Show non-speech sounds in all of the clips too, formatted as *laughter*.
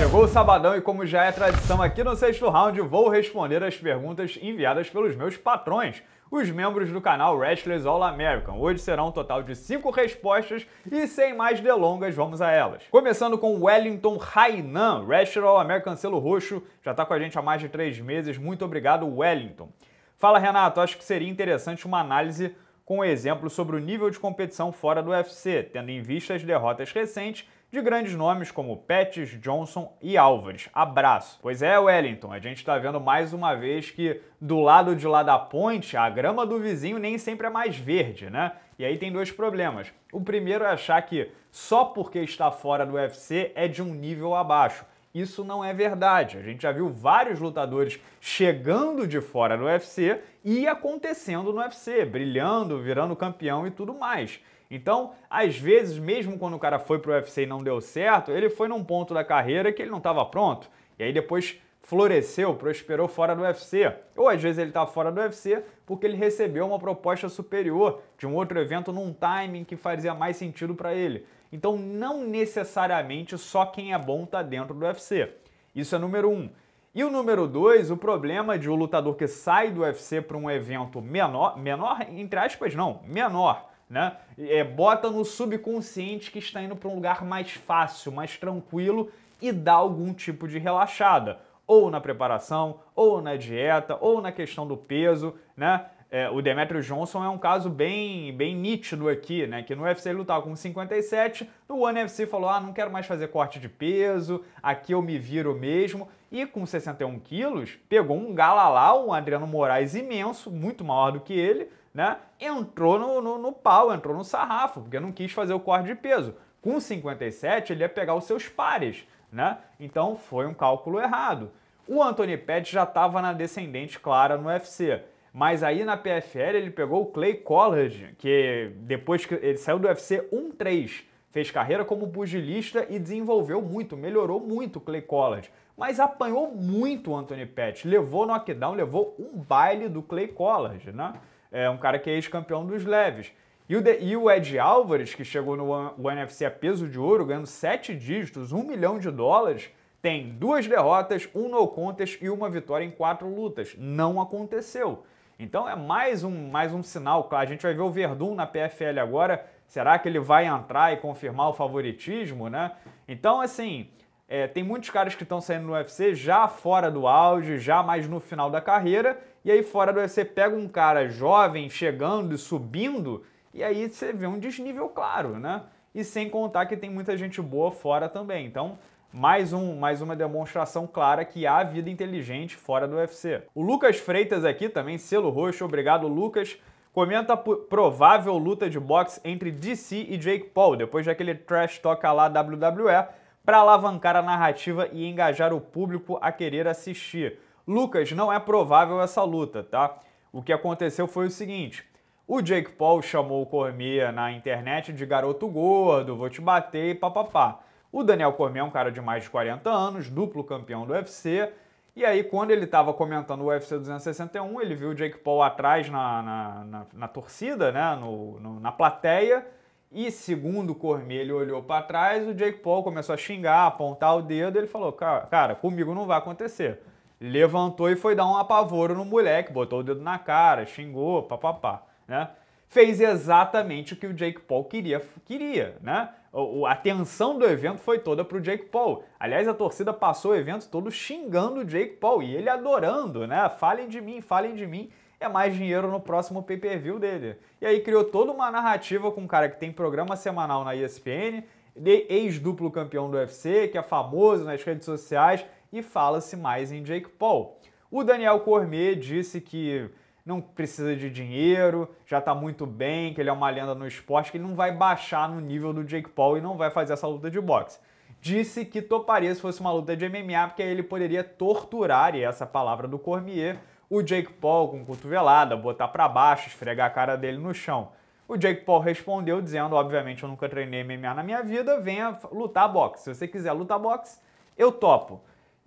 Chegou o sabadão e, como já é tradição aqui no sexto round, vou responder as perguntas enviadas pelos meus patrões, os membros do canal Wrestlers All American. Hoje serão um total de cinco respostas e sem mais delongas, vamos a elas. Começando com Wellington Hainan, Wrestler All American selo roxo, já está com a gente há mais de três meses. Muito obrigado, Wellington. Fala, Renato, acho que seria interessante uma análise com um exemplo sobre o nível de competição fora do UFC, tendo em vista as derrotas recentes de grandes nomes como Pettis, Johnson e Álvares. Abraço. Pois é, Wellington, a gente está vendo mais uma vez que do lado de lá da ponte, a grama do vizinho nem sempre é mais verde, né? E aí tem dois problemas. O primeiro é achar que só porque está fora do UFC é de um nível abaixo. Isso não é verdade. A gente já viu vários lutadores chegando de fora do UFC e acontecendo no UFC, brilhando, virando campeão e tudo mais. Então, às vezes, mesmo quando o cara foi pro UFC e não deu certo, ele foi num ponto da carreira que ele não estava pronto. E aí depois floresceu, prosperou fora do UFC. Ou às vezes ele está fora do UFC porque ele recebeu uma proposta superior de um outro evento num timing que fazia mais sentido para ele. Então, não necessariamente só quem é bom está dentro do UFC. Isso é número um. E o número dois, o problema de um lutador que sai do UFC para um evento menor, menor entre aspas não, menor, né? É, bota no subconsciente que está indo para um lugar mais fácil, mais tranquilo e dá algum tipo de relaxada, ou na preparação, ou na dieta, ou na questão do peso, né? É, o Demetrio Johnson é um caso bem, bem nítido aqui, né? Que no UFC ele lutava com 57, no One UFC falou, ah, não quero mais fazer corte de peso, aqui eu me viro mesmo. E com 61 quilos, pegou um galalau, um Adriano Moraes imenso, muito maior do que ele, né? Entrou no, no, no pau, entrou no sarrafo, porque não quis fazer o corte de peso. Com 57, ele ia pegar os seus pares, né? Então foi um cálculo errado. O Anthony Pettis já estava na descendente clara no UFC. Mas aí na PFL ele pegou o Clay Collard, que depois que ele saiu do UFC 1-3, fez carreira como pugilista e desenvolveu muito, melhorou muito o Clay Collard. Mas apanhou muito o Anthony Pettis, levou knockdown, levou um baile do Clay Collard, né? É um cara que é ex-campeão dos leves. E o, de, e o Ed Álvares, que chegou no NFC a peso de ouro, ganhando sete dígitos, um milhão de dólares, tem duas derrotas, um no contest e uma vitória em quatro lutas. Não aconteceu. Então é mais um, mais um sinal, claro. A gente vai ver o Verdun na PFL agora. Será que ele vai entrar e confirmar o favoritismo, né? Então, assim, é, tem muitos caras que estão saindo no UFC já fora do auge, já mais no final da carreira, e aí fora do UFC pega um cara jovem chegando e subindo, e aí você vê um desnível claro, né? E sem contar que tem muita gente boa fora também. Então, mais, um, mais uma demonstração clara que há vida inteligente fora do UFC. O Lucas Freitas aqui também, selo roxo, obrigado Lucas. Comenta a provável luta de boxe entre DC e Jake Paul, depois daquele trash toca lá WWE, para alavancar a narrativa e engajar o público a querer assistir. Lucas, não é provável essa luta, tá? O que aconteceu foi o seguinte: o Jake Paul chamou o Cormier na internet de garoto gordo, vou te bater e papapá. O Daniel Cormier é um cara de mais de 40 anos, duplo campeão do UFC. E aí, quando ele estava comentando o UFC 261, ele viu o Jake Paul atrás na, na, na, na torcida, né? No, no, na plateia. E segundo o Cormier, ele olhou para trás, o Jake Paul começou a xingar, apontar o dedo, ele falou, cara, cara, comigo não vai acontecer levantou e foi dar um apavoro no moleque, botou o dedo na cara, xingou, papapá, né? Fez exatamente o que o Jake Paul queria, queria né? A atenção do evento foi toda pro Jake Paul. Aliás, a torcida passou o evento todo xingando o Jake Paul e ele adorando, né? Falem de mim, falem de mim. É mais dinheiro no próximo pay-per-view dele. E aí criou toda uma narrativa com um cara que tem programa semanal na ESPN, ex-duplo campeão do UFC, que é famoso nas redes sociais, e fala-se mais em Jake Paul. O Daniel Cormier disse que não precisa de dinheiro, já está muito bem, que ele é uma lenda no esporte, que ele não vai baixar no nível do Jake Paul e não vai fazer essa luta de boxe. Disse que toparia se fosse uma luta de MMA, porque aí ele poderia torturar, e essa é palavra do Cormier, o Jake Paul com cotovelada, botar para baixo, esfregar a cara dele no chão. O Jake Paul respondeu dizendo, obviamente eu nunca treinei MMA na minha vida, venha lutar boxe. Se você quiser lutar boxe, eu topo.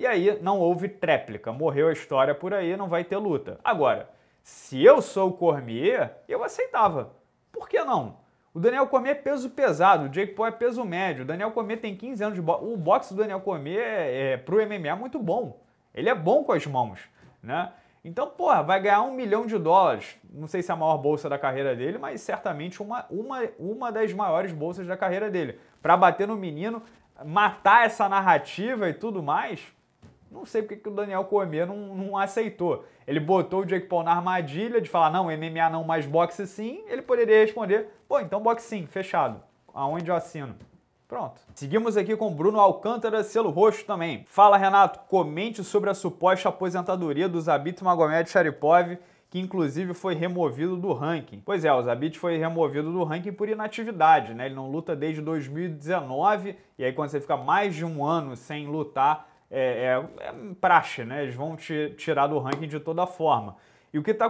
E aí não houve tréplica, morreu a história por aí, não vai ter luta. Agora, se eu sou o Cormier, eu aceitava. Por que não? O Daniel Cormier é peso pesado, o Jake Paul é peso médio, o Daniel Cormier tem 15 anos de boxe. O boxe do Daniel Cormier é, é, pro MMA é muito bom. Ele é bom com as mãos, né? Então, porra, vai ganhar um milhão de dólares. Não sei se é a maior bolsa da carreira dele, mas certamente uma, uma, uma das maiores bolsas da carreira dele. Para bater no menino, matar essa narrativa e tudo mais, não sei porque que o Daniel Cormier não, não aceitou. Ele botou o Jake Paul na armadilha de falar, não, MMA não, mas boxe sim. Ele poderia responder, pô, então boxe sim, fechado. Aonde eu assino? Pronto. Seguimos aqui com Bruno Alcântara, selo roxo também. Fala, Renato, comente sobre a suposta aposentadoria do Zabit Magomed Sharipov, que inclusive foi removido do ranking. Pois é, o Zabit foi removido do ranking por inatividade, né? Ele não luta desde 2019, e aí quando você fica mais de um ano sem lutar, é, é, é praxe, né? Eles vão te tirar do ranking de toda forma. E o que está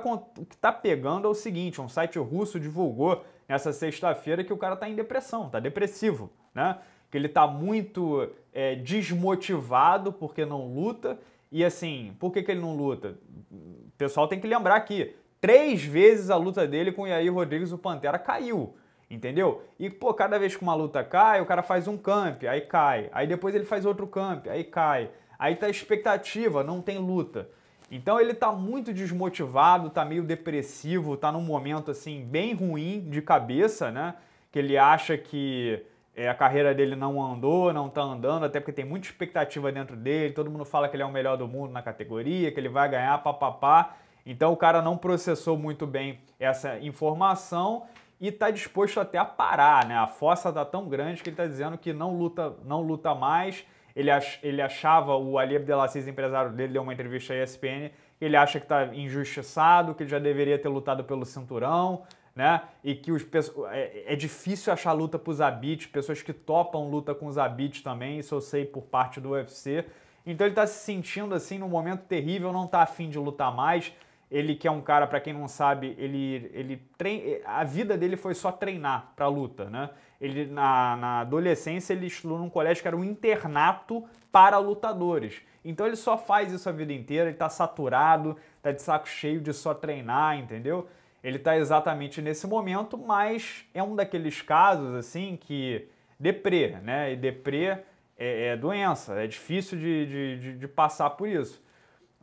tá pegando é o seguinte: um site russo divulgou nessa sexta-feira que o cara está em depressão, está depressivo, né? Que ele está muito é, desmotivado porque não luta. E assim, por que, que ele não luta? O pessoal tem que lembrar que três vezes a luta dele com o Yair Rodrigues, o Pantera, caiu. Entendeu? E, pô, cada vez que uma luta cai, o cara faz um camp, aí cai. Aí depois ele faz outro camp, aí cai. Aí tá expectativa, não tem luta. Então ele tá muito desmotivado, tá meio depressivo, tá num momento assim bem ruim de cabeça, né? Que ele acha que é, a carreira dele não andou, não tá andando, até porque tem muita expectativa dentro dele, todo mundo fala que ele é o melhor do mundo na categoria, que ele vai ganhar, papapá. Então o cara não processou muito bem essa informação e está disposto até a parar, né? A fossa está tão grande que ele está dizendo que não luta, não luta mais. Ele, ach, ele achava, o Ali Abdelaziz, empresário dele, deu uma entrevista à ESPN, ele acha que está injustiçado, que ele já deveria ter lutado pelo cinturão, né? E que os é, é difícil achar luta para os Zabit, pessoas que topam luta com os Zabit também, isso eu sei por parte do UFC. Então ele está se sentindo assim num momento terrível, não está afim de lutar mais. Ele que é um cara, para quem não sabe, ele, ele trein... a vida dele foi só treinar para luta, né? Ele na, na adolescência ele estudou num colégio que era um internato para lutadores. Então ele só faz isso a vida inteira, ele tá saturado, tá de saco cheio de só treinar, entendeu? Ele tá exatamente nesse momento, mas é um daqueles casos assim que deprê, né? E deprê é, é doença, é difícil de, de, de, de passar por isso.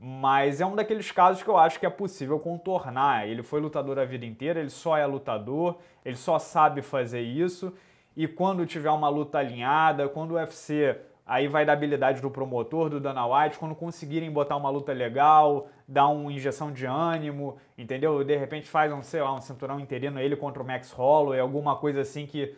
Mas é um daqueles casos que eu acho que é possível contornar. Ele foi lutador a vida inteira, ele só é lutador, ele só sabe fazer isso. E quando tiver uma luta alinhada, quando o UFC aí vai da habilidade do promotor, do Dana White, quando conseguirem botar uma luta legal, dar uma injeção de ânimo, entendeu? De repente faz um, sei lá, um cinturão interino ele contra o Max Holloway, alguma coisa assim que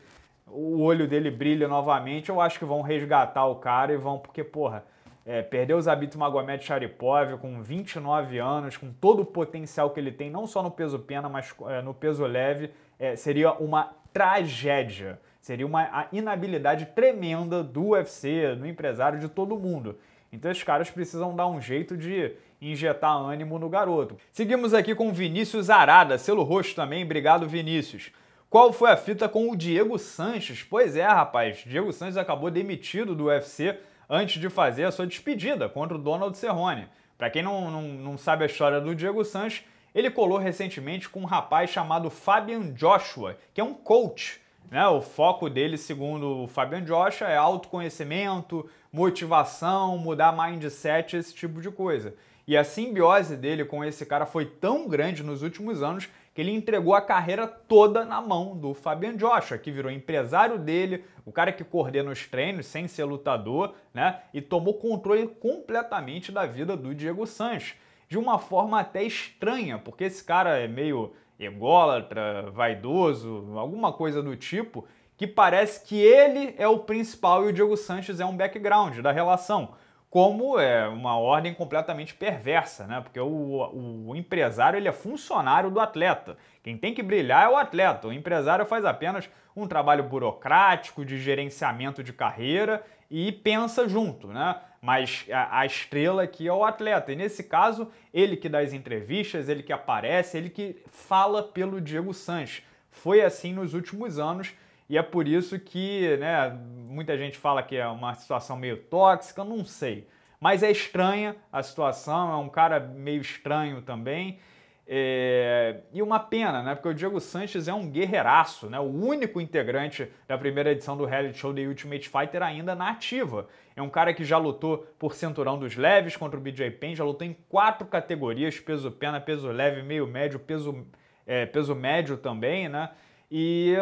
o olho dele brilha novamente, eu acho que vão resgatar o cara e vão, porque, porra, é, perdeu o hábitos Magomed Sharipov com 29 anos, com todo o potencial que ele tem, não só no peso pena, mas é, no peso leve, é, seria uma tragédia. Seria uma inabilidade tremenda do UFC, do empresário, de todo mundo. Então esses caras precisam dar um jeito de injetar ânimo no garoto. Seguimos aqui com Vinícius Arada, selo roxo também. Obrigado, Vinícius. Qual foi a fita com o Diego Sanches? Pois é, rapaz, Diego Sanches acabou demitido do UFC antes de fazer a sua despedida contra o Donald Cerrone. Para quem não, não, não sabe a história do Diego Sanches, ele colou recentemente com um rapaz chamado Fabian Joshua, que é um coach. Né? O foco dele, segundo o Fabian Joshua, é autoconhecimento, motivação, mudar mindset, esse tipo de coisa. E a simbiose dele com esse cara foi tão grande nos últimos anos que ele entregou a carreira toda na mão do Fabian Joshua, que virou empresário dele, o cara que coordena os treinos sem ser lutador, né? E tomou controle completamente da vida do Diego Sanches. De uma forma até estranha, porque esse cara é meio ególatra, vaidoso, alguma coisa do tipo, que parece que ele é o principal e o Diego Sanches é um background da relação como é uma ordem completamente perversa, né? Porque o, o empresário ele é funcionário do atleta. Quem tem que brilhar é o atleta. O empresário faz apenas um trabalho burocrático de gerenciamento de carreira e pensa junto, né? Mas a, a estrela aqui é o atleta. E nesse caso, ele que dá as entrevistas, ele que aparece, ele que fala pelo Diego Sanches. Foi assim nos últimos anos e é por isso que né, muita gente fala que é uma situação meio tóxica, não sei. Mas é estranha a situação, é um cara meio estranho também. É... E uma pena, né? Porque o Diego Sanches é um guerreiraço, né? O único integrante da primeira edição do reality show The Ultimate Fighter ainda na ativa. É um cara que já lutou por cinturão dos leves contra o BJ Penn, já lutou em quatro categorias: peso pena, peso leve, meio médio, peso, é, peso médio também, né? E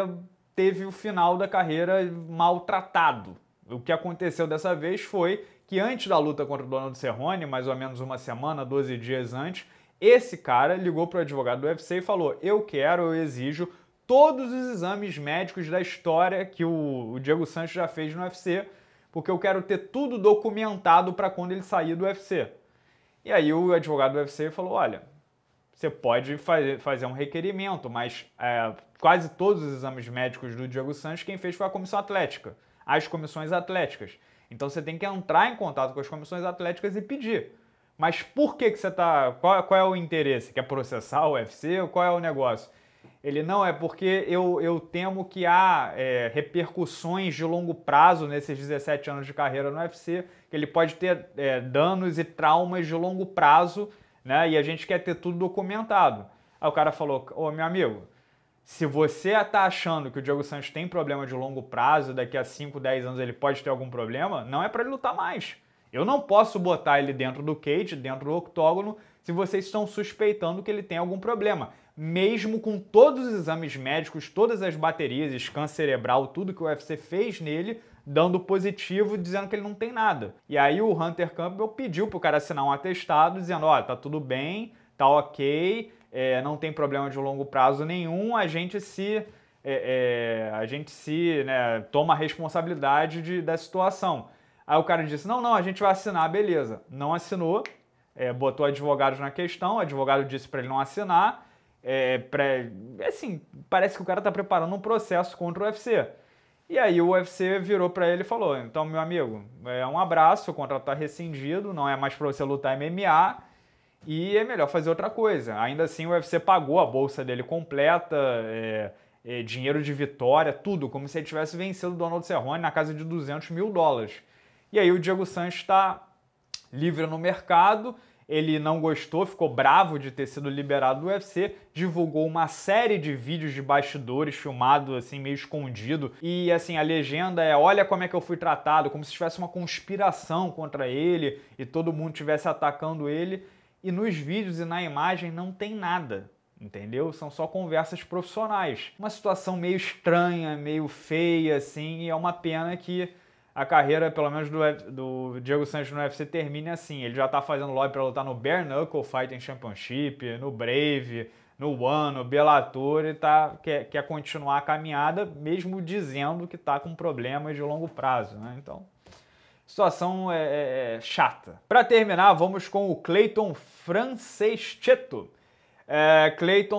teve o final da carreira maltratado. O que aconteceu dessa vez foi que antes da luta contra o Donald Cerrone, mais ou menos uma semana, 12 dias antes, esse cara ligou para o advogado do UFC e falou: Eu quero, eu exijo todos os exames médicos da história que o, Diego Santos já fez no UFC, porque eu quero ter tudo documentado para quando ele sair do UFC. E aí o advogado do UFC falou: Olha, você pode fazer, fazer um requerimento, mas é, quase todos os exames médicos do Diego Santos quem fez foi a comissão atlética, as comissões atléticas. Então você tem que entrar em contato com as comissões atléticas e pedir. Mas por que, que você está. Qual, qual, é o interesse? Quer processar o UFC? Qual é o negócio? Ele não é porque eu, eu temo que há é, repercussões de longo prazo nesses 17 anos de carreira no UFC, que ele pode ter é, danos e traumas de longo prazo, né? E a gente quer ter tudo documentado. Aí o cara falou: Ô meu amigo, se você está achando que o Diogo Santos tem problema de longo prazo, daqui a 5, 10 anos ele pode ter algum problema, não é para ele lutar mais. Eu não posso botar ele dentro do cage, dentro do octógono, se vocês estão suspeitando que ele tem algum problema. Mesmo com todos os exames médicos, todas as baterias, scan cerebral, tudo que o UFC fez nele, dando positivo, dizendo que ele não tem nada. E aí o Hunter Campbell pediu pro cara assinar um atestado, dizendo, ó, oh, tá tudo bem, tá ok, é, não tem problema de longo prazo nenhum, a gente se é, é, a gente se né, toma a responsabilidade de, da situação. Aí o cara disse: não, não, a gente vai assinar, beleza. Não assinou, é, botou advogados na questão, o advogado disse para ele não assinar. É, Pré, assim, parece que o cara está preparando um processo contra o UFC. E aí o UFC virou para ele e falou: então, meu amigo, é um abraço, o contrato está rescindido, não é mais para você lutar MMA e é melhor fazer outra coisa. Ainda assim, o UFC pagou a bolsa dele completa, é, é, dinheiro de vitória, tudo, como se ele tivesse vencido o Donald Cerrone na casa de 200 mil dólares. E aí o Diego Sanches está livre no mercado, ele não gostou, ficou bravo de ter sido liberado do UFC, divulgou uma série de vídeos de bastidores filmado assim meio escondido e assim a legenda é olha como é que eu fui tratado, como se tivesse uma conspiração contra ele e todo mundo tivesse atacando ele e nos vídeos e na imagem não tem nada. Entendeu? São só conversas profissionais. Uma situação meio estranha, meio feia, assim, e é uma pena que a carreira, pelo menos, do, do Diego Sanches no UFC termine assim. Ele já tá fazendo lobby para lutar no Bare Knuckle Fighting Championship, no Brave, no One, no Bellator, e tá, quer, quer continuar a caminhada, mesmo dizendo que tá com problemas de longo prazo, né? Então, situação é, é, é chata. Para terminar, vamos com o Cleiton Franceschetto. É,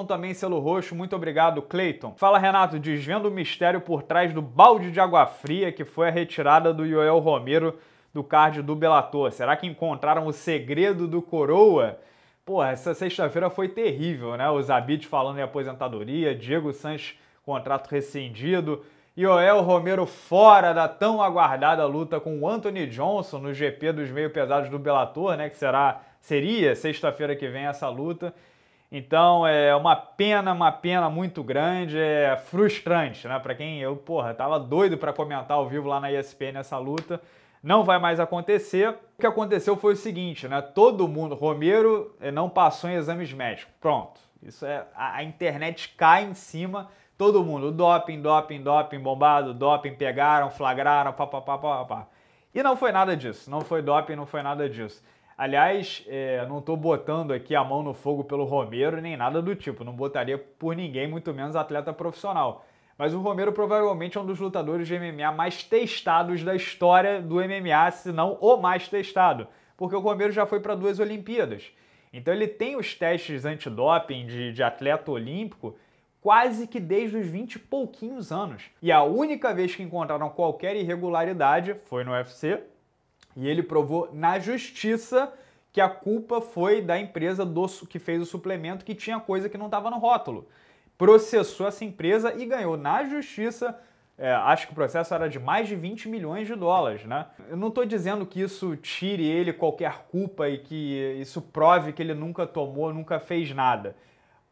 também selo roxo, muito obrigado, Cleiton. Fala, Renato, desvendo o mistério por trás do balde de água fria que foi a retirada do Joel Romero do card do Belator. Será que encontraram o segredo do Coroa? Pô, essa sexta-feira foi terrível, né? Os Zabit falando em aposentadoria, Diego Sanches contrato rescindido, Ioel Romero fora da tão aguardada luta com o Anthony Johnson no GP dos meio pesados do Bellator, né, que será seria sexta-feira que vem essa luta. Então é uma pena, uma pena muito grande, é frustrante, né, para quem eu, porra, tava doido para comentar ao vivo lá na ESPN essa luta. Não vai mais acontecer. O que aconteceu foi o seguinte, né? Todo mundo, Romero eh, não passou em exames médicos. Pronto. Isso é a, a internet cai em cima Todo mundo, doping, doping, doping, bombado, doping, pegaram, flagraram, papapá, papapá. E não foi nada disso, não foi doping, não foi nada disso. Aliás, é, não estou botando aqui a mão no fogo pelo Romero nem nada do tipo, não botaria por ninguém, muito menos atleta profissional. Mas o Romero provavelmente é um dos lutadores de MMA mais testados da história do MMA, se não o mais testado, porque o Romero já foi para duas Olimpíadas. Então ele tem os testes antidoping de, de atleta olímpico quase que desde os 20 e pouquinhos anos. E a única vez que encontraram qualquer irregularidade foi no UFC, e ele provou na justiça que a culpa foi da empresa do, que fez o suplemento que tinha coisa que não estava no rótulo. Processou essa empresa e ganhou na justiça. É, acho que o processo era de mais de 20 milhões de dólares, né? Eu não estou dizendo que isso tire ele qualquer culpa e que isso prove que ele nunca tomou, nunca fez nada.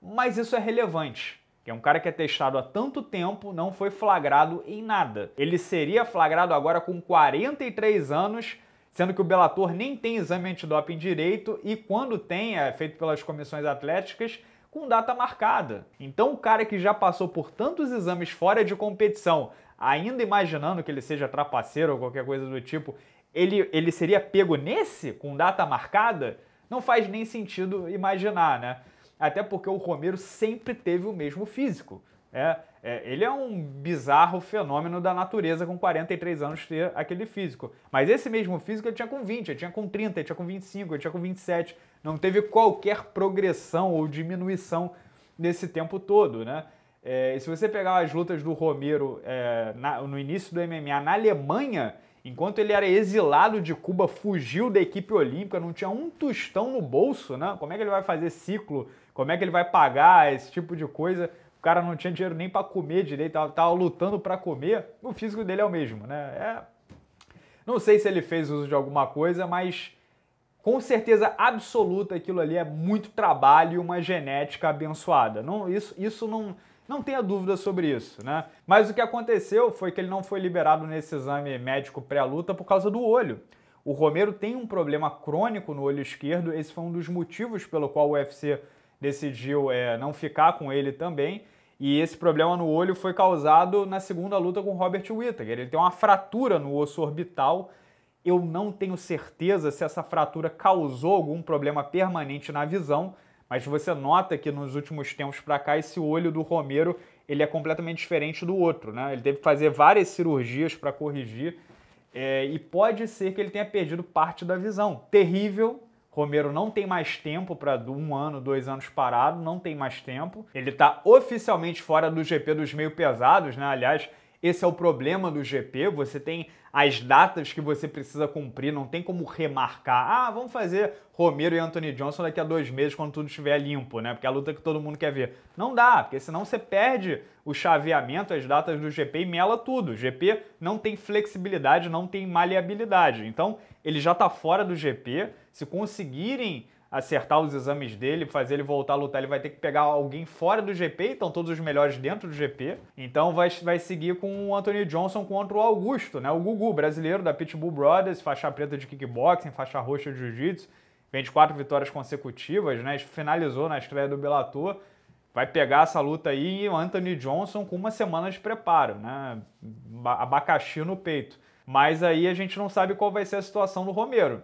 Mas isso é relevante que é um cara que é testado há tanto tempo, não foi flagrado em nada. Ele seria flagrado agora com 43 anos, sendo que o belator nem tem exame antidoping direito e quando tem, é feito pelas comissões atléticas, com data marcada. Então o cara que já passou por tantos exames fora de competição, ainda imaginando que ele seja trapaceiro ou qualquer coisa do tipo, ele, ele seria pego nesse com data marcada? Não faz nem sentido imaginar, né? até porque o Romero sempre teve o mesmo físico. É, é, ele é um bizarro fenômeno da natureza com 43 anos ter aquele físico. Mas esse mesmo físico ele tinha com 20, ele tinha com 30, ele tinha com 25, ele tinha com 27. Não teve qualquer progressão ou diminuição nesse tempo todo, né? É, se você pegar as lutas do Romero é, na, no início do MMA na Alemanha, enquanto ele era exilado de Cuba, fugiu da equipe olímpica, não tinha um tostão no bolso, né? Como é que ele vai fazer ciclo como é que ele vai pagar esse tipo de coisa? O cara não tinha dinheiro nem para comer direito, tava, tava lutando para comer. O físico dele é o mesmo, né? É... Não sei se ele fez uso de alguma coisa, mas com certeza absoluta aquilo ali é muito trabalho e uma genética abençoada. Não, isso, isso não, não tenha dúvida sobre isso, né? Mas o que aconteceu foi que ele não foi liberado nesse exame médico pré-luta por causa do olho. O Romero tem um problema crônico no olho esquerdo, esse foi um dos motivos pelo qual o UFC decidiu é, não ficar com ele também. E esse problema no olho foi causado na segunda luta com Robert Whittaker. Ele tem uma fratura no osso orbital. Eu não tenho certeza se essa fratura causou algum problema permanente na visão, mas você nota que nos últimos tempos para cá esse olho do Romero ele é completamente diferente do outro, né? Ele teve que fazer várias cirurgias para corrigir é, e pode ser que ele tenha perdido parte da visão. Terrível, Romero não tem mais tempo para um ano, dois anos parado, não tem mais tempo. Ele está oficialmente fora do GP dos meio pesados, né? Aliás, esse é o problema do GP, você tem as datas que você precisa cumprir, não tem como remarcar. Ah, vamos fazer Romero e Anthony Johnson daqui a dois meses, quando tudo estiver limpo, né? Porque é a luta que todo mundo quer ver. Não dá, porque senão você perde o chaveamento, as datas do GP e mela tudo. O GP não tem flexibilidade, não tem maleabilidade. Então, ele já está fora do GP. Se conseguirem acertar os exames dele, fazer ele voltar a lutar, ele vai ter que pegar alguém fora do GP, então todos os melhores dentro do GP. Então vai, vai seguir com o Anthony Johnson contra o Augusto, né? O Gugu, brasileiro da Pitbull Brothers, faixa preta de kickboxing, faixa roxa de jiu-jitsu, 24 vitórias consecutivas, né? Finalizou na estreia do Bellator. Vai pegar essa luta aí e o Anthony Johnson com uma semana de preparo, né? Abacaxi no peito. Mas aí a gente não sabe qual vai ser a situação do Romero.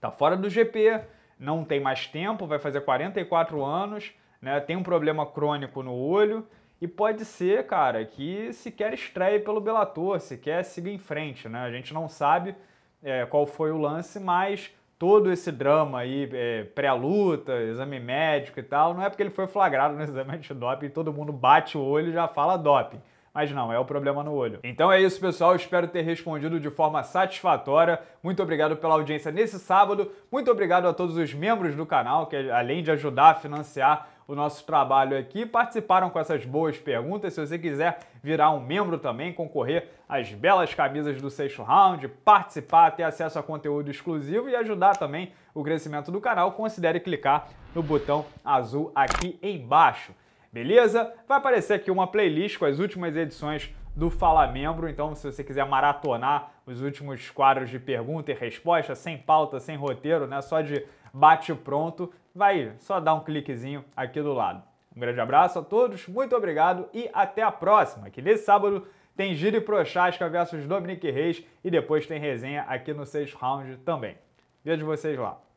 Tá fora do GP, não tem mais tempo, vai fazer 44 anos, né? Tem um problema crônico no olho e pode ser, cara, que sequer estreie pelo Bellator, sequer siga em frente, né? A gente não sabe é, qual foi o lance, mas todo esse drama aí, é, pré-luta, exame médico e tal, não é porque ele foi flagrado no *laughs* exame antidoping e todo mundo bate o olho e já fala doping mas não é o problema no olho. Então é isso, pessoal. Espero ter respondido de forma satisfatória. Muito obrigado pela audiência nesse sábado. Muito obrigado a todos os membros do canal, que além de ajudar a financiar o nosso trabalho aqui, participaram com essas boas perguntas. Se você quiser virar um membro também, concorrer às belas camisas do sexto round, participar, ter acesso a conteúdo exclusivo e ajudar também o crescimento do canal, considere clicar no botão azul aqui embaixo beleza? Vai aparecer aqui uma playlist com as últimas edições do Fala Membro, então se você quiser maratonar os últimos quadros de pergunta e resposta, sem pauta, sem roteiro, né, só de bate pronto, vai só dar um cliquezinho aqui do lado. Um grande abraço a todos, muito obrigado e até a próxima, que nesse sábado tem Giri Prochaska versus Dominic Reis e depois tem resenha aqui no sexto round também. Vejo vocês lá.